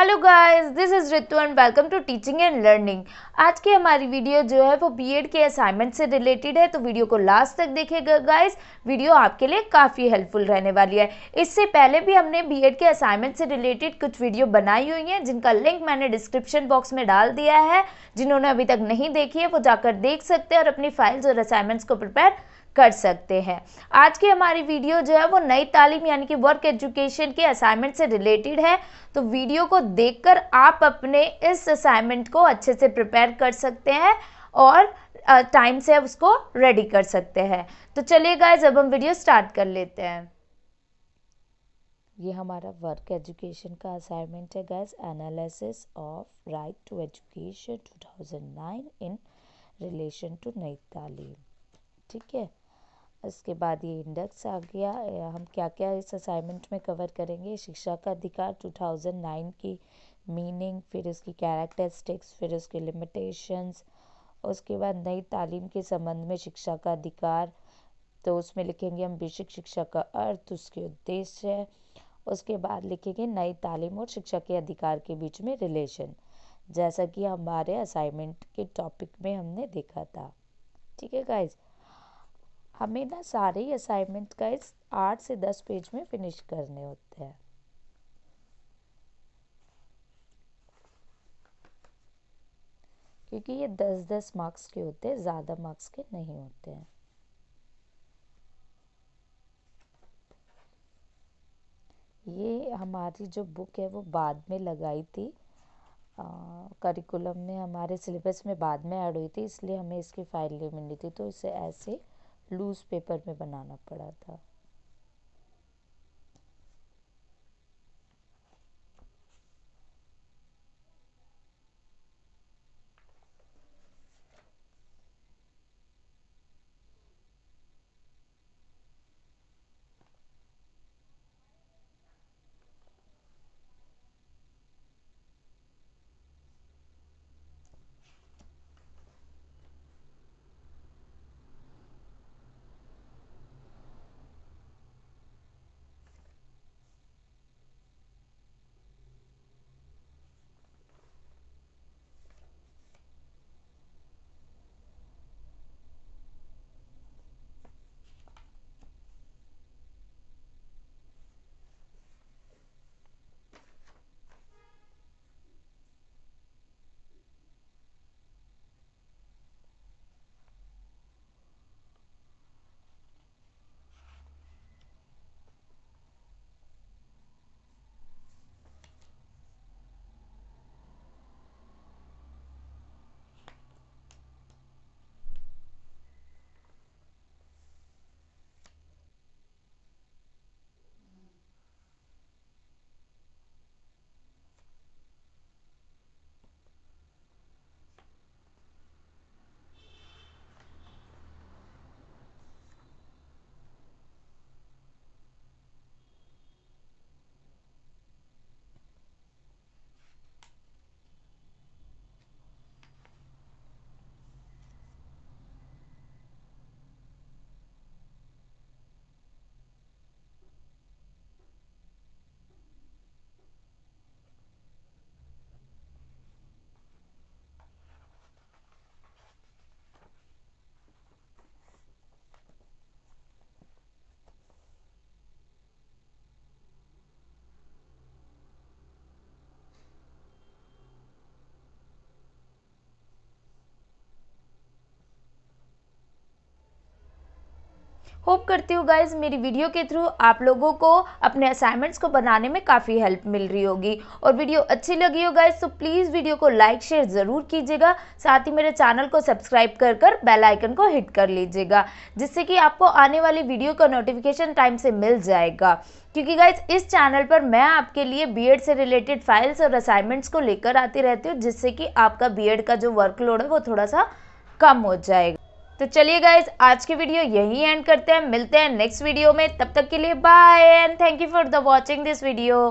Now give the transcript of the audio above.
hello guys this is Ritu and welcome to teaching and learning आज की हमारी video जो है वो बीएड के असाइनमेंट से रिलेटेड है तो वीडियो को लास्ट तक देखिएगा गाइस वीडियो आपके लिए काफ़ी हेल्पफुल रहने वाली है इससे पहले भी हमने बीएड के असाइनमेंट से रिलेटेड कुछ वीडियो बनाई हुई हैं जिनका लिंक मैंने डिस्क्रिप्शन बॉक्स में डाल दिया है जिन्होंने अभी तक नहीं देखी है वो जाकर देख सकते हैं और अपनी फाइल्स और असाइनमेंट्स को प्रिपेयर कर सकते हैं आज की हमारी वीडियो जो है वो नई तालीम यानी कि वर्क एजुकेशन के असाइनमेंट से रिलेटेड है तो वीडियो को देखकर आप अपने इस असाइनमेंट को अच्छे से प्रिपेयर कर सकते हैं और टाइम से उसको रेडी कर सकते हैं तो चलिए गाइज अब हम वीडियो स्टार्ट कर लेते हैं ये हमारा वर्क एजुकेशन का असाइनमेंट है case analysis of right to education 2009 in relation to Nai Talim ठीक है इसके बाद ये इंडेक्स आ गया हम क्या क्या इस असाइनमेंट में कवर करेंगे शिक्षा का अधिकार 2009 की मीनिंग फिर उसकी कैरेक्टरिस्टिक्स फिर उसके लिमिटेशंस उसके बाद नई तालीम के संबंध में शिक्षा का अधिकार तो उसमें लिखेंगे हम बेसिक शिक्षा का अर्थ उसके उद्देश्य उसके बाद लिखेंगे नई तालीम और शिक्षा के अधिकार के बीच में रिलेशन जैसा कि हमारे असाइनमेंट के टॉपिक में हमने देखा था ठीक है गाइज़ हमें ना सारे ही असाइनमेंट का इस आठ से दस पेज में फिनिश करने होते हैं क्योंकि ये दस दस मार्क्स के होते हैं ज़्यादा मार्क्स के नहीं होते हैं ये हमारी जो बुक है वो बाद में लगाई थी करिकुलम में हमारे सिलेबस में बाद में ऐड हुई थी इसलिए हमें इसकी फाइल नहीं मिली थी तो इसे ऐसे लूज़ पेपर में बनाना पड़ा था होप करती हूँ गाइज मेरी वीडियो के थ्रू आप लोगों को अपने असाइनमेंट्स को बनाने में काफ़ी हेल्प मिल रही होगी और वीडियो अच्छी लगी हो गाइज तो प्लीज़ वीडियो को लाइक शेयर ज़रूर कीजिएगा साथ ही मेरे चैनल को सब्सक्राइब कर कर बेल आइकन को हिट कर लीजिएगा जिससे कि आपको आने वाली वीडियो का नोटिफिकेशन टाइम से मिल जाएगा क्योंकि गाइज इस चैनल पर मैं आपके लिए बीएड से रिलेटेड फाइल्स और असाइनमेंट्स को लेकर आती रहती हूँ जिससे कि आपका बीएड का जो वर्कलोड है वो थोड़ा सा कम हो जाएगा तो चलिए गाइज आज की वीडियो यही एंड करते हैं मिलते हैं नेक्स्ट वीडियो में तब तक के लिए bye and thank you for the watching this video